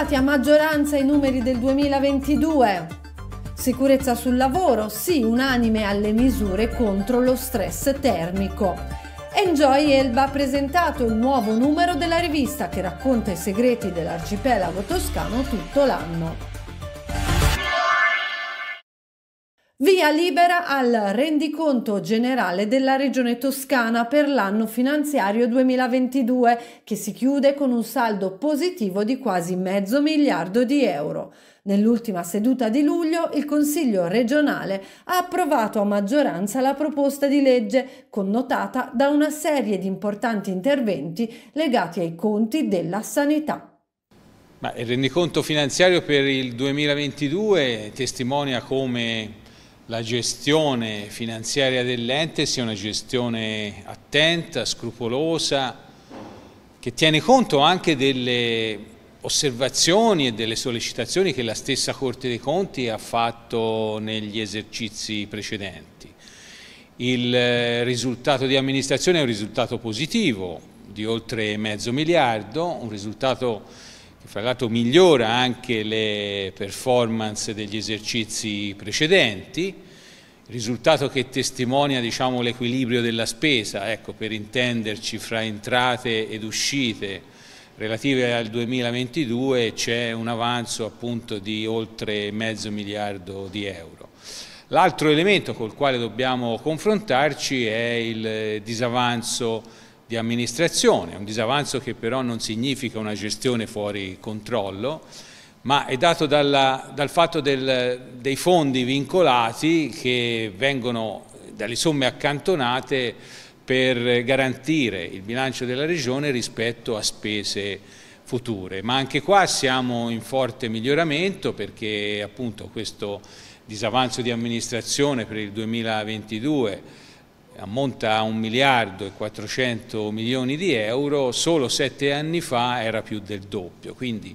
aumentati a maggioranza i numeri del 2022. Sicurezza sul lavoro, sì, unanime alle misure contro lo stress termico. Enjoy Elba ha presentato il nuovo numero della rivista che racconta i segreti dell'arcipelago toscano tutto l'anno. Via libera al rendiconto generale della Regione Toscana per l'anno finanziario 2022, che si chiude con un saldo positivo di quasi mezzo miliardo di euro. Nell'ultima seduta di luglio il Consiglio regionale ha approvato a maggioranza la proposta di legge, connotata da una serie di importanti interventi legati ai conti della sanità. Ma il rendiconto finanziario per il 2022 testimonia come la gestione finanziaria dell'ente sia una gestione attenta, scrupolosa, che tiene conto anche delle osservazioni e delle sollecitazioni che la stessa Corte dei Conti ha fatto negli esercizi precedenti. Il eh, risultato di amministrazione è un risultato positivo di oltre mezzo miliardo, un risultato che fra l'altro migliora anche le performance degli esercizi precedenti, risultato che testimonia diciamo, l'equilibrio della spesa, ecco, per intenderci fra entrate ed uscite relative al 2022 c'è un avanzo appunto di oltre mezzo miliardo di euro. L'altro elemento col quale dobbiamo confrontarci è il disavanzo di amministrazione, un disavanzo che però non significa una gestione fuori controllo, ma è dato dalla, dal fatto del, dei fondi vincolati che vengono dalle somme accantonate per garantire il bilancio della Regione rispetto a spese future. Ma anche qua siamo in forte miglioramento perché appunto questo disavanzo di amministrazione per il 2022 ammonta a 1 miliardo e 400 milioni di euro, solo sette anni fa era più del doppio, quindi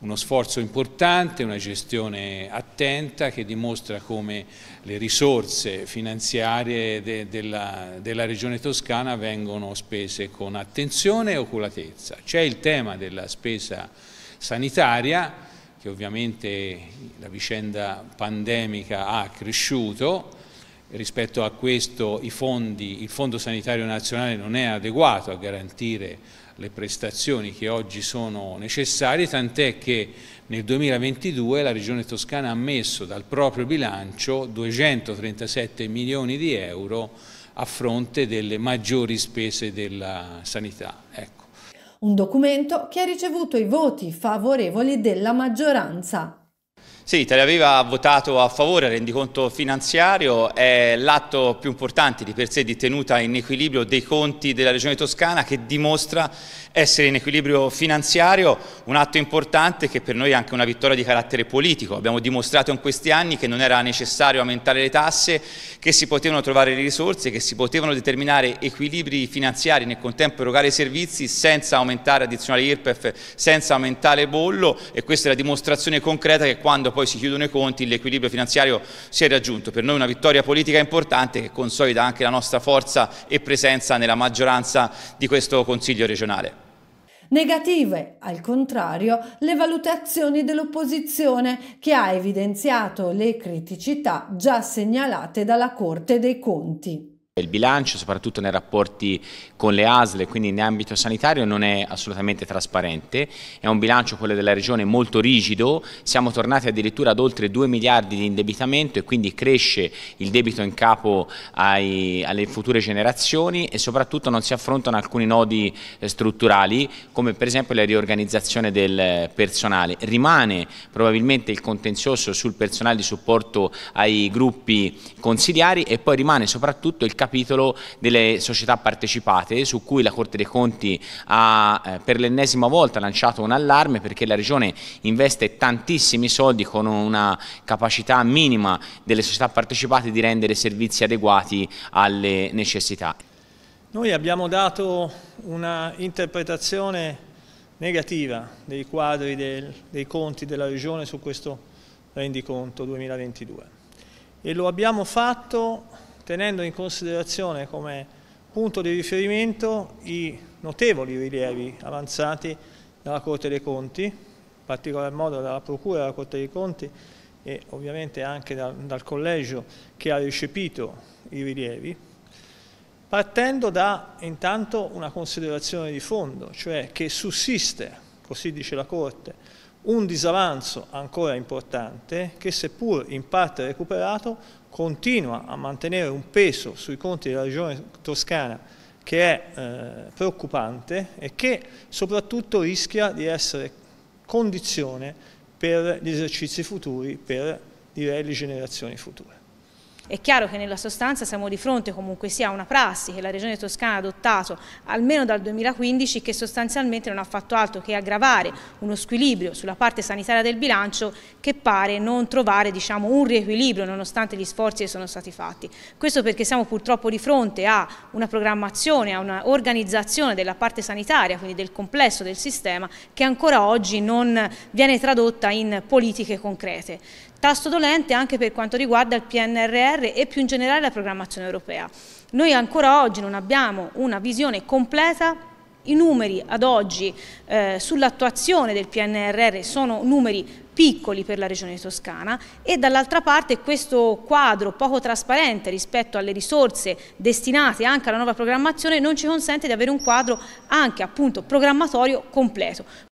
uno sforzo importante, una gestione attenta che dimostra come le risorse finanziarie de, della, della, regione toscana vengono spese con attenzione e oculatezza. C'è il tema della spesa sanitaria che ovviamente la vicenda pandemica ha cresciuto, rispetto a questo fondi, il Fondo Sanitario Nazionale non è adeguato a garantire le prestazioni che oggi sono necessarie, tant'è che nel 2022 la Regione Toscana ha messo dal proprio bilancio 237 milioni di euro a fronte delle maggiori spese della sanità. Ecco. Un documento che ha ricevuto i voti favorevoli della maggioranza. Sì, Italia Viva ha votato a favore al rendiconto finanziario, è l'atto più importante di per sé di tenuta in equilibrio dei conti della regione toscana che dimostra essere in equilibrio finanziario, un atto importante che per noi è anche una vittoria di carattere politico. Abbiamo dimostrato in questi anni che non era necessario aumentare le tasse, che si potevano trovare le risorse, che si potevano determinare equilibri finanziari, nel contempo erogare i servizi senza aumentare addizionali IRPEF, senza aumentare bollo e questa è la dimostrazione concreta che quando poi si chiudono i conti l'equilibrio finanziario si è raggiunto. Per noi una vittoria politica importante che consolida anche la nostra forza e presenza nella maggioranza di questo Consiglio regionale. Negative, al contrario, le valutazioni dell'opposizione che ha evidenziato le criticità già segnalate dalla Corte dei Conti. Il bilancio, soprattutto nei rapporti con le ASL, quindi in ambito sanitario, non è assolutamente trasparente, è un bilancio, quello della Regione, molto rigido, siamo tornati addirittura ad oltre 2 miliardi di indebitamento e quindi cresce il debito in capo ai, alle future generazioni e soprattutto non si affrontano alcuni nodi eh, strutturali, come per esempio la riorganizzazione del personale. Rimane probabilmente il contenzioso sul personale di supporto ai gruppi consigliari e poi rimane soprattutto il capitolo delle società partecipate su cui la Corte dei Conti ha eh, per l'ennesima volta lanciato un allarme perché la Regione investe tantissimi soldi con una capacità minima delle società partecipate di rendere servizi adeguati alle necessità. Noi abbiamo dato una interpretazione negativa dei quadri del, dei conti della Regione su questo rendiconto 2022 e lo abbiamo fatto tenendo in considerazione come punto di riferimento i notevoli rilievi avanzati dalla Corte dei Conti, in particolar modo dalla Procura della Corte dei Conti e ovviamente anche dal, dal Collegio che ha recepito i rilievi, partendo da intanto una considerazione di fondo, cioè che sussiste, così dice la Corte, un disavanzo ancora importante che seppur in parte recuperato continua a mantenere un peso sui conti della regione toscana che è eh, preoccupante e che soprattutto rischia di essere condizione per gli esercizi futuri, per direi le generazioni future. È chiaro che nella sostanza siamo di fronte comunque sia a una prassi che la Regione Toscana ha adottato almeno dal 2015 che sostanzialmente non ha fatto altro che aggravare uno squilibrio sulla parte sanitaria del bilancio che pare non trovare diciamo, un riequilibrio nonostante gli sforzi che sono stati fatti. Questo perché siamo purtroppo di fronte a una programmazione, a un'organizzazione della parte sanitaria, quindi del complesso del sistema, che ancora oggi non viene tradotta in politiche concrete. Tasto dolente anche per quanto riguarda il PNRR e più in generale la programmazione europea. Noi ancora oggi non abbiamo una visione completa i numeri ad oggi eh, sull'attuazione del PNRR sono numeri piccoli per la regione toscana e dall'altra parte questo quadro poco trasparente rispetto alle risorse destinate anche alla nuova programmazione non ci consente di avere un quadro anche appunto programmatorio completo.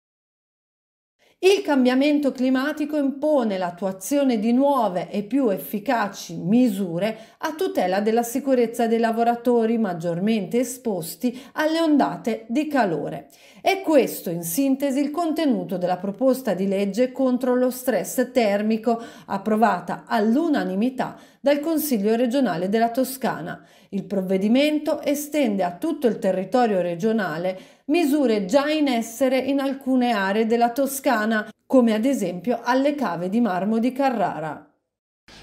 Il cambiamento climatico impone l'attuazione di nuove e più efficaci misure a tutela della sicurezza dei lavoratori maggiormente esposti alle ondate di calore. È questo in sintesi il contenuto della proposta di legge contro lo stress termico approvata all'unanimità dal Consiglio regionale della Toscana. Il provvedimento estende a tutto il territorio regionale misure già in essere in alcune aree della Toscana, come ad esempio alle cave di marmo di Carrara.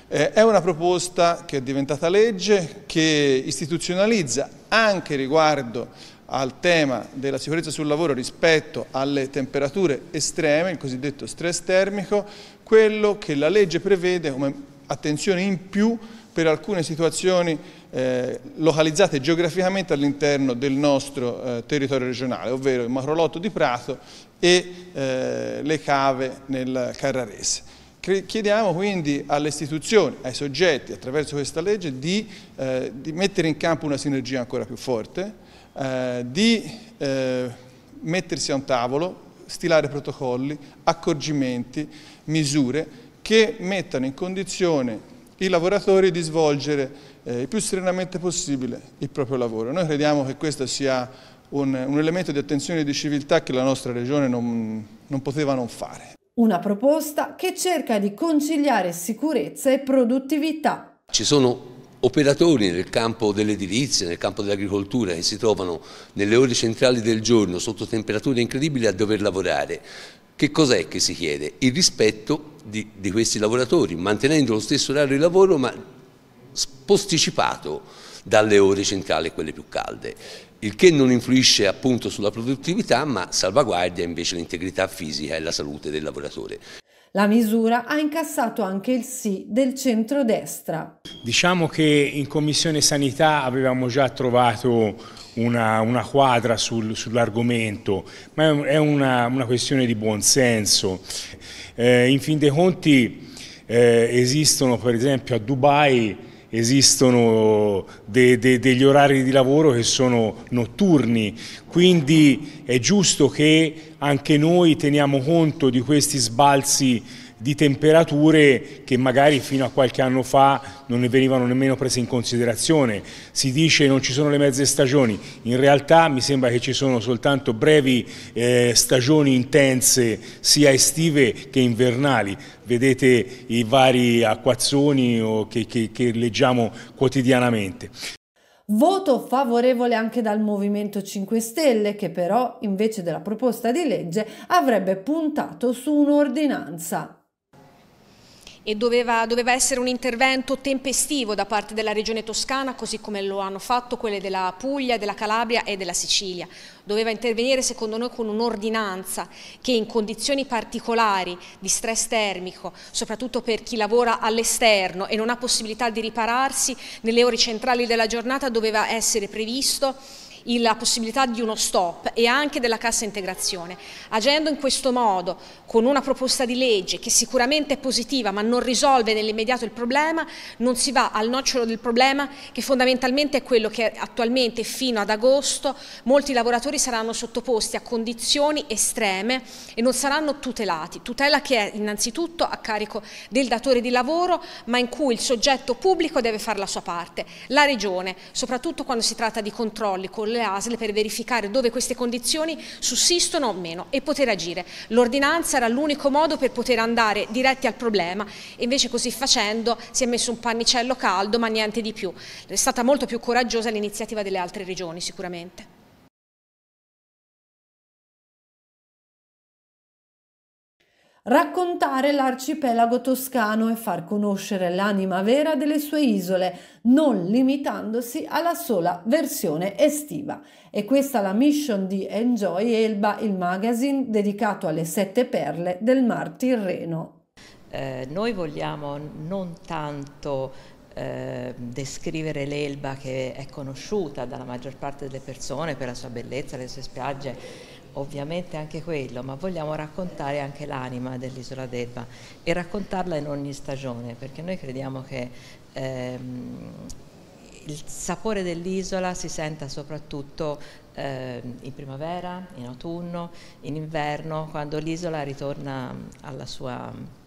Eh, è una proposta che è diventata legge, che istituzionalizza anche riguardo al tema della sicurezza sul lavoro rispetto alle temperature estreme, il cosiddetto stress termico, quello che la legge prevede come attenzione in più per alcune situazioni eh, localizzate geograficamente all'interno del nostro eh, territorio regionale, ovvero il macrolotto di Prato e eh, le cave nel Carrarese. Chiediamo quindi alle istituzioni, ai soggetti, attraverso questa legge, di, eh, di mettere in campo una sinergia ancora più forte, eh, di eh, mettersi a un tavolo, stilare protocolli, accorgimenti, misure che mettano in condizione i lavoratori di svolgere eh, il più serenamente possibile il proprio lavoro. Noi crediamo che questo sia un, un elemento di attenzione e di civiltà che la nostra regione non, non poteva non fare. Una proposta che cerca di conciliare sicurezza e produttività. Ci sono operatori nel campo dell'edilizia, nel campo dell'agricoltura che si trovano nelle ore centrali del giorno sotto temperature incredibili a dover lavorare. Che cos'è che si chiede? Il rispetto di, di, questi lavoratori, mantenendo lo stesso orario di lavoro ma posticipato dalle ore centrali e quelle più calde, il che non influisce appunto sulla produttività ma salvaguardia invece l'integrità fisica e la salute del lavoratore. La misura ha incassato anche il sì del centrodestra. Diciamo che in Commissione Sanità avevamo già trovato una, una quadra sul, sull'argomento, ma è una, una, questione di buonsenso. Eh, in fin dei conti eh, esistono per esempio a Dubai esistono de, de, degli orari di lavoro che sono notturni, quindi è giusto che anche noi teniamo conto di questi sbalzi di temperature che magari fino a qualche anno fa non ne venivano nemmeno prese in considerazione. Si dice che non ci sono le mezze stagioni, in realtà mi sembra che ci sono soltanto brevi eh, stagioni intense sia estive che invernali. Vedete i vari acquazzoni che, che, che leggiamo quotidianamente. Voto favorevole anche dal Movimento 5 Stelle, che però invece della proposta di legge avrebbe puntato su un'ordinanza e doveva, doveva, essere un intervento tempestivo da parte della regione toscana, così come lo hanno fatto quelle della Puglia, della Calabria e della Sicilia. Doveva intervenire secondo noi con un'ordinanza che in condizioni particolari di stress termico, soprattutto per chi lavora all'esterno e non ha possibilità di ripararsi, nelle ore centrali della giornata doveva essere previsto la possibilità di uno stop e anche della cassa integrazione. Agendo in questo modo, con una proposta di legge che sicuramente è positiva ma non risolve nell'immediato il problema, non si va al nocciolo del problema che fondamentalmente è quello che attualmente fino ad agosto molti lavoratori saranno sottoposti a condizioni estreme e non saranno tutelati. Tutela che è innanzitutto a carico del datore di lavoro ma in cui il soggetto pubblico deve fare la sua parte. La Regione, soprattutto quando si tratta di controlli con le ASL per verificare dove queste condizioni sussistono o meno e poter agire. L'ordinanza era l'unico modo per poter andare diretti al problema e invece così facendo si è messo un pannicello caldo ma niente di più. È stata molto più coraggiosa l'iniziativa delle altre regioni sicuramente. raccontare l'arcipelago toscano e far conoscere l'anima vera delle sue isole, non limitandosi alla sola versione estiva. E questa è la mission di Enjoy Elba, il magazine dedicato alle sette perle del Mar Tirreno. Eh, noi vogliamo non tanto eh, descrivere l'Elba che è conosciuta dalla maggior parte delle persone per la sua bellezza, le sue spiagge, ovviamente anche quello, ma vogliamo raccontare anche l'anima dell'isola d'Elba e raccontarla in ogni stagione, perché noi crediamo che ehm, il sapore dell'isola si senta soprattutto eh, in primavera, in autunno, in inverno, quando l'isola ritorna alla sua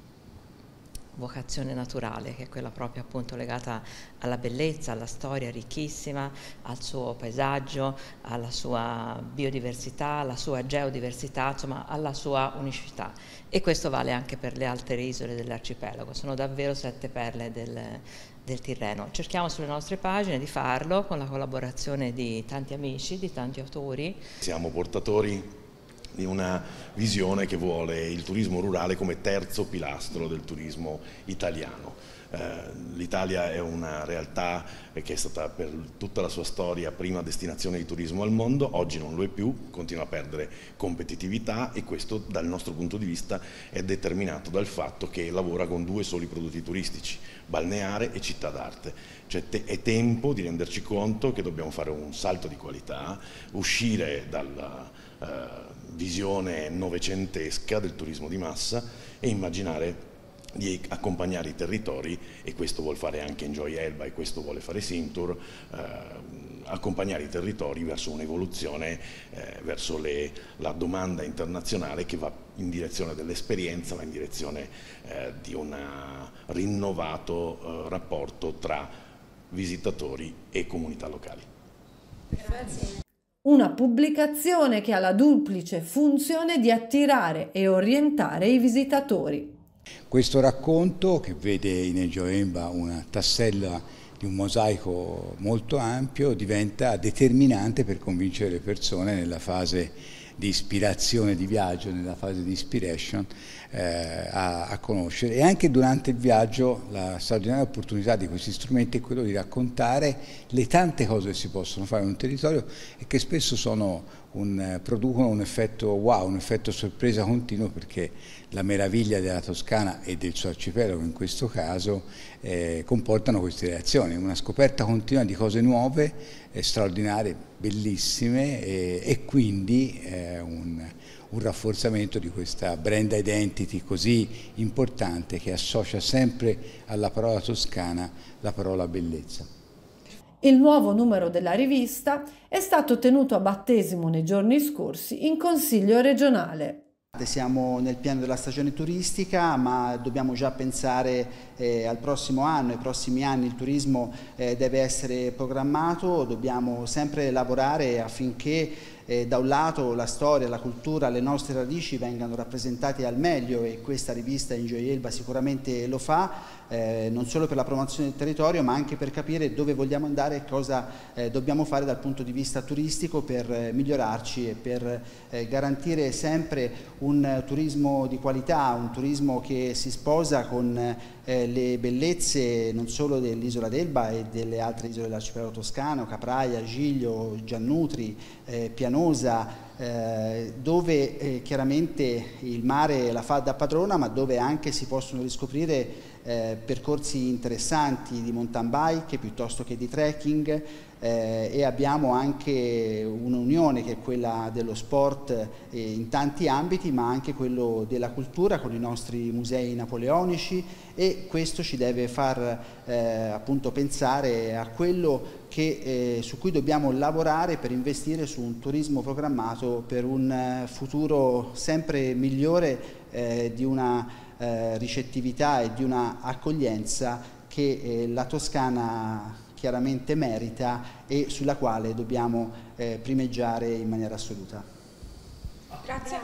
vocazione naturale, che è quella proprio appunto legata alla bellezza, alla storia ricchissima, al suo paesaggio, alla sua biodiversità, alla sua geodiversità, insomma alla sua unicità. E questo vale anche per le altre isole dell'arcipelago, sono davvero sette perle del, del Tirreno. Cerchiamo sulle nostre pagine di farlo con la collaborazione di tanti amici, di tanti autori. Siamo portatori di una visione che vuole il turismo rurale come terzo pilastro del turismo italiano. Eh, L'Italia è una realtà che è stata per tutta la sua storia prima destinazione di turismo al mondo, oggi non lo è più, continua a perdere competitività e questo dal nostro punto di vista è determinato dal fatto che lavora con due soli prodotti turistici, balneare e città d'arte. Cioè è tempo di renderci conto che dobbiamo fare un salto di qualità, uscire dalla eh, visione novecentesca del turismo di massa e immaginare di accompagnare i territori, e questo vuol fare anche Enjoy Elba e questo vuole fare Sintur, eh, accompagnare i territori verso un'evoluzione, eh, verso le, la domanda internazionale che va in direzione dell'esperienza, va in direzione eh, di un rinnovato eh, rapporto tra visitatori e comunità locali. Grazie. Una pubblicazione che ha la duplice funzione di attirare e orientare i visitatori. Questo racconto, che vede in Egioemba una tassella di un mosaico molto ampio, diventa determinante per convincere le persone nella fase di ispirazione di viaggio, nella fase di inspiration, eh, a, a, conoscere. E anche durante il viaggio la straordinaria opportunità di questi strumenti è quella di raccontare le tante cose che si possono fare in un territorio e che spesso sono un, producono un effetto wow, un effetto sorpresa continuo perché la meraviglia della Toscana e del suo arcipelago in questo caso eh, comportano queste reazioni, una scoperta continua di cose nuove, eh, straordinarie, bellissime eh, e quindi eh, un, un rafforzamento di questa brand identity così importante che associa sempre alla parola toscana la parola bellezza. Il nuovo numero della rivista è stato tenuto a battesimo nei giorni scorsi in Consiglio regionale. Siamo nel piano della stagione turistica ma dobbiamo già pensare eh, al prossimo anno, ai prossimi anni il turismo eh, deve essere programmato, dobbiamo sempre lavorare affinché eh, da un lato la storia, la cultura, le nostre radici vengano rappresentate al meglio e questa rivista in Elba sicuramente lo fa, eh, non solo per la promozione del territorio ma anche per capire dove vogliamo andare e cosa eh, dobbiamo fare dal punto di vista turistico per eh, migliorarci e per eh, garantire sempre un turismo di qualità, un turismo che si sposa con eh, le bellezze non solo dell'isola d'Elba e delle altre isole dell'arcipelago toscano, Capraia, Giglio, Giannutri, eh, Pianura, montagnosa eh, dove eh, chiaramente il mare la fa da padrona ma dove anche si possono riscoprire eh, percorsi interessanti di mountain bike piuttosto che di trekking eh, e abbiamo anche un'unione che è quella dello sport eh, in tanti ambiti ma anche quello della cultura con i nostri musei napoleonici e questo ci deve far eh, appunto pensare a quello che, eh, su cui dobbiamo lavorare per investire su un turismo programmato per un eh, futuro sempre migliore eh, di una ricettività e di una accoglienza che la Toscana chiaramente merita e sulla quale dobbiamo eh, primeggiare in maniera assoluta. Grazie.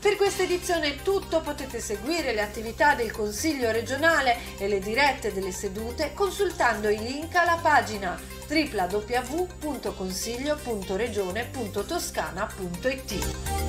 Per questa edizione è tutto, potete seguire le attività del Consiglio regionale e le dirette delle sedute consultando i link alla pagina www.consiglio.regione.toscana.it.